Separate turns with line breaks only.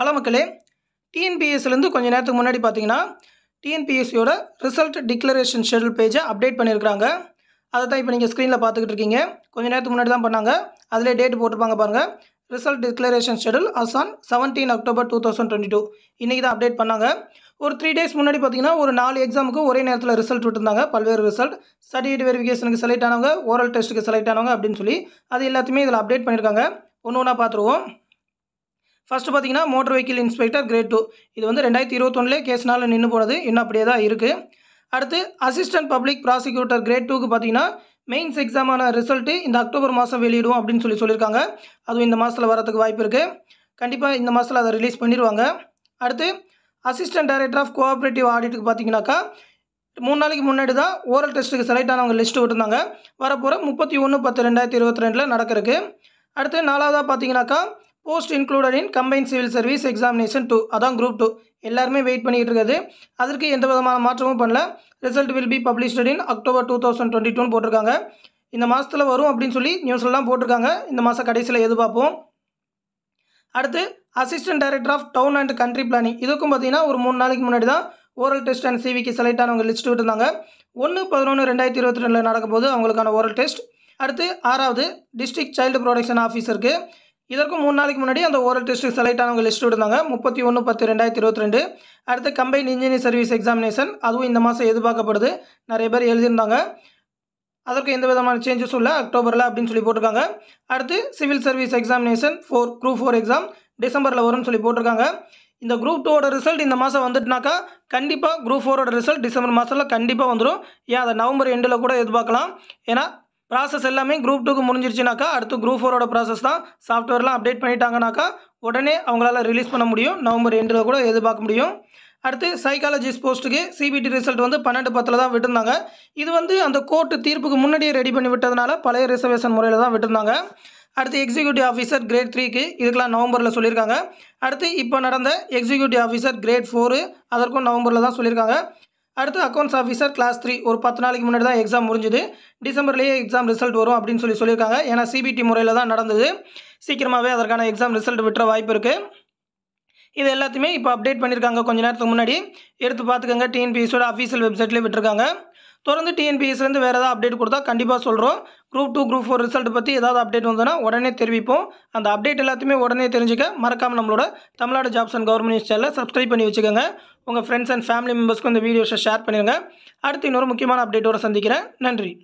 hello மக்களே டிஎன்பிஎஸ்சிலேருந்து கொஞ்சம் நேரத்துக்கு முன்னாடி பார்த்தீங்கன்னா டிஎன்பிஎஸ்சியோட ரிசல்ட் டிக்ளரேஷன் ஷெடியூல் பேஜை அப்டேட் பண்ணியிருக்கிறாங்க அதை தான் இப்போ நீங்கள் ஸ்க்ரீனில் பார்த்துக்கிட்டு இருக்கீங்க கொஞ்சம் நேரத்துக்கு முன்னாடி தான் பண்ணாங்க அதிலே டேட் போட்டுப்பாங்க பாருங்கள் result declaration schedule as on seventeen October two thousand twenty two இன்றைக்கி தான் அப்டேட் பண்ணாங்க ஒரு த்ரீ டேஸ் முன்னாடி பார்த்தீங்கன்னா ஒரு நாலு எக்ஸாமுக்கு ஒரே நேரத்தில் ரிசல்ட் விட்டுருந்தாங்க பல்வேறு ரிசல்ட் சர்டிஃபிகேட் வெரிஃபிகேஷனுக்கு செலக்ட் ஆனவங்க ஓரல் டெஸ்ட்டுக்கு செலக்ட் ஆனவங்க அப்படின்னு சொல்லி அது எல்லாத்தையுமே இதில் அப்டேட் பண்ணியிருக்காங்க ஒன்று ஒன்றா பார்த்துருவோம் ஃபஸ்ட்டு பார்த்தீங்கன்னா motor vehicle inspector grade two இது வந்து ரெண்டாயிரத்தி இருபத்தொன்னிலே கேஸ்னால் நின்று போனது இன்னும் அப்படியே தான் இருக்குது அடுத்து அசிஸ்டன்ட் பப்ளிக் ப்ராசிக்யூட்டர் கிரேட் டூக்கு பார்த்தீங்கன்னா மெயின்ஸ் எக்ஸாமான ரிசல்ட்டு இந்த அக்டோபர் மாதம் வெளியிடும் அப்படின்னு சொல்லி சொல்லியிருக்காங்க அதுவும் இந்த மாதத்தில் வரதுக்கு வாய்ப்பு இருக்குது கண்டிப்பாக இந்த மாதத்தில் அதை ரிலீஸ் பண்ணிடுவாங்க அடுத்து அசிஸ்டன்ட் டைரக்டர் ஆஃப் கோஆப்ரேட்டிவ் ஆடிட்டுக்கு பார்த்தீங்கன்னாக்கா மூணு நாளைக்கு முன்னாடி தான் ஓரல் டெஸ்ட்டுக்கு செலக்ட் ஆனவங்க லிஸ்ட்டு விட்டுருந்தாங்க வரப்போகிற முப்பத்தி ஒன்று பத்து ரெண்டாயிரத்தி இருபத்தி ரெண்டில் நடக்கிறதுக்கு அடுத்து நாலாவதாக பார்த்தீங்கன்னாக்கா post included in combine civil service examination two அதான் குரூப் டூ எல்லாருமே வெயிட் பண்ணிகிட்டு இருக்குது அதற்கு எந்த விதமான மாற்றமும் பண்ணல result will be published in October two thousand twenty டூன்னு போட்டிருக்காங்க இந்த மாதத்தில் வரும் அப்படின்னு சொல்லி நியூஸ்லாம் போட்டிருக்காங்க இந்த மாதம் கடைசியில் எது பார்ப்போம் அடுத்து assistant director of town and country planning இதுக்கும் பார்த்தீங்கன்னா ஒரு மூணு நாளைக்கு முன்னாடி தான் ஓரல் டெஸ்ட் அண்ட் சிவிக்கு செலக்ட் ஆனவங்க லிஸ்ட் விட்டுருந்தாங்க ஒன்று பதினொன்று ரெண்டாயிரத்தி இருபத்தி ரெண்டில் நடக்கும்போது அவங்களுக்கான ஓரல் டெஸ்ட் அடுத்து ஆறாவது டிஸ்ட்ரிக்ட் சைல்டு ப்ரொடெக்ஷன் ஆஃபீஸருக்கு இதற்கும் மூணு நாளைக்கு முன்னாடி அந்த ஓரல் டெஸ்ட்டு செலக்ட் ஆனவங்க லிஸ்ட் விடுந்தாங்க முப்பத்தி ஒன்று பத்து ரெண்டாயிரத்தி இருபத்தி ரெண்டு அடுத்து கம்பைன் இன்ஜினியர் சர்வீஸ் எக்ஸாமினேஷன் அதுவும் இந்த மாதம் எதிர்பார்க்கப்படுது நிறைய பேர் எழுதியிருந்தாங்க அதற்கு எந்த விதமான சேஞ்சஸும் இல்லை அக்டோபரில் அப்படின்னு சொல்லி போட்டிருக்காங்க அடுத்து civil service examination four group four exam டிசம்பரில் வரும்னு சொல்லி போட்டிருக்காங்க இந்த குரூப் டூவோட ரிசல்ட் இந்த மாதம் வந்துட்டுனாக்கா கண்டிப்பாக குரூப் ஃபோரோட ரிசல்ட் டிசம்பர் மாதத்தில் கண்டிப்பாக வந்துடும் ஏன் அதை நவம்பர் எண்டில் கூட எதிர்பார்க்கலாம் ஏன்னா ப்ராசஸ் எல்லாமே குரூப் டூக்கு முடிஞ்சிருச்சுனாக்கா அடுத்து குரூப் ஃபோரோட ப்ராசஸ் தான் சாஃப்ட்வேர்லாம் அப்டேட் பண்ணிட்டாங்கனாக்கா உடனே அவங்களால ரிலீஸ் பண்ண முடியும் நவம்பர் எண்டில் கூட எதிர்பார்க்க முடியும் அடுத்து சைக்காலஜிஸ்ட் போஸ்ட்டுக்கு சிபிடி ரிசல்ட் வந்து பன்னெண்டு பத்தில் தான் விட்டுருந்தாங்க இது வந்து அந்த கோர்ட்டு தீர்ப்புக்கு முன்னாடியே ரெடி பண்ணி விட்டதுனால பழைய ரிசர்வேஷன் முறையில் தான் விட்டுருந்தாங்க அடுத்து எக்ஸிக்யூட்டிவ் ஆஃபீஸர் கிரேட் த்ரீக்கு இதுக்கெலாம் நவம்பரில் சொல்லியிருக்காங்க அடுத்து இப்போ நடந்த எக்ஸிக்யூட்டிவ் ஆஃபீஸர் கிரேட் ஃபோரு அதற்கும் நவம்பரில் தான் சொல்லியிருக்காங்க அடுத்து அக்கௌண்ட்ஸ் ஆஃபீஸர் கிளாஸ் த்ரீ ஒரு பத்து நாளைக்கு முன்னாடி தான் எக்ஸாம் முடிஞ்சுது டிசம்பர்லேயே எக்ஸாம் ரிசல்ட் வரும் அப்படின்னு சொல்லி சொல்லியிருக்காங்க ஏன்னா சிபிடி முறையில் தான் நடந்தது சீக்கிரமாகவே அதற்கான எக்ஸாம் ரிசல்ட் விட்டுற வாய்ப்பு இருக்குது இது எல்லாத்தையுமே இப்போ அப்டேட் பண்ணியிருக்காங்க கொஞ்சம் நேரத்துக்கு முன்னாடி எடுத்து பார்த்துக்கோங்க டிஎன்பிஎஸோட அஃபீஷியல் வெப்சைட்லேயே விட்டுருக்காங்க தொடர்ந்து டிஎன்பிஎஸ்லேருந்து வேறு ஏதாவது அப்டேட் கொடுத்தா கண்டிப்பாக சொல்கிறோம் group two group four result பற்றி ஏதாவது அப்டேட் வந்தோம்னா உடனே தெரிவிப்போம் அந்த அப்டேட் எல்லாத்தையுமே உடனே தெரிஞ்சுக்க மறக்காமல் நம்மளோட Tamil Nadu jobs and government news சேனலில் சப்ஸ்கிரைப் பண்ணி வச்சுக்கோங்க உங்கள் ஃப்ரெண்ட்ஸ் அண்ட் ஃபேமிலி மெம்பர்ஸ்க்கும் இந்த வீடியோஸை ஷேர் பண்ணிடுங்க அடுத்து இன்னொரு முக்கியமான அப்டேட்டோடு சந்திக்கிறேன் நன்றி